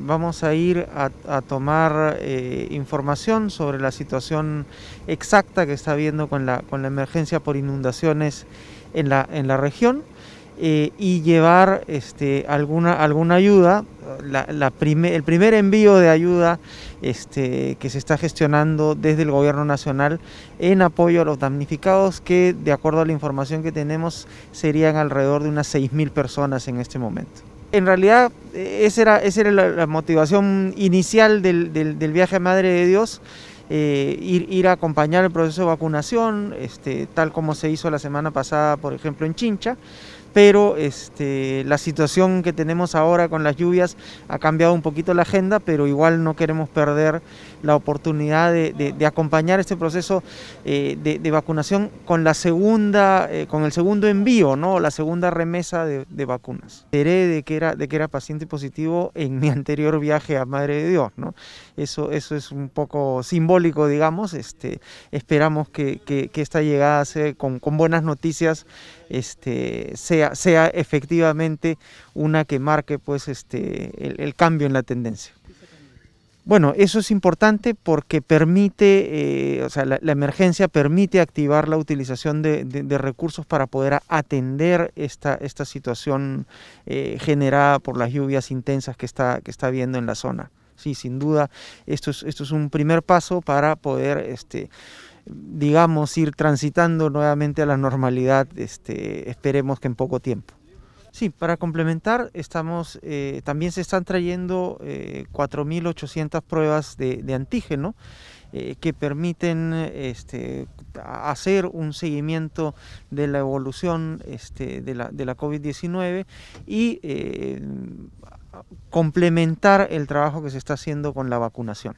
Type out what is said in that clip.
Vamos a ir a, tomar eh, información sobre la situación exacta que está habiendo con la, emergencia por inundaciones en la, región eh, y llevar este, alguna, alguna ayuda. el primer envío de ayuda este, que se está gestionando desde el Gobierno Nacional en apoyo a los damnificados, que de acuerdo a la información que tenemos serían alrededor de unas 6.000 personas en este momento en realidad eh, esa era, era la, motivación inicial del, viaje a Madre de Dios, eh, ir, ir, a acompañar el proceso de vacunación, este, tal como se hizo la semana pasada, por ejemplo, en Chincha, pero este, la situación que tenemos ahora con las lluvias ha cambiado un poquito la agenda, pero igual no queremos perder la oportunidad de, acompañar este proceso eh, de, vacunación con la segunda, eh, con el segundo envío, ¿no? la segunda remesa de, vacunas. Enteré de que era de que era paciente positivo en mi anterior viaje a Madre de Dios, ¿no? Eso, eso es un poco simbólico, digamos. Este, esperamos que, esta llegada sea, con, buenas noticias este, sea sea, efectivamente una que marque pues, este, el, cambio en la tendencia. Bueno, eso es importante porque permite, eh, o sea, la, emergencia permite activar la utilización de, recursos para poder atender esta, esta situación eh, generada por las lluvias intensas que está, que está habiendo en la zona. Sí, sin duda, esto es, esto es un primer paso para poder este, digamos, ir transitando nuevamente a la normalidad, este, esperemos que en poco tiempo. Sí, para complementar, estamos, eh, también se están trayendo 4.800 eh, pruebas de, antígeno eh, que permiten este, hacer un seguimiento de la evolución este, de la, de la COVID-19 y complementar el trabajo que se está haciendo con la vacunación.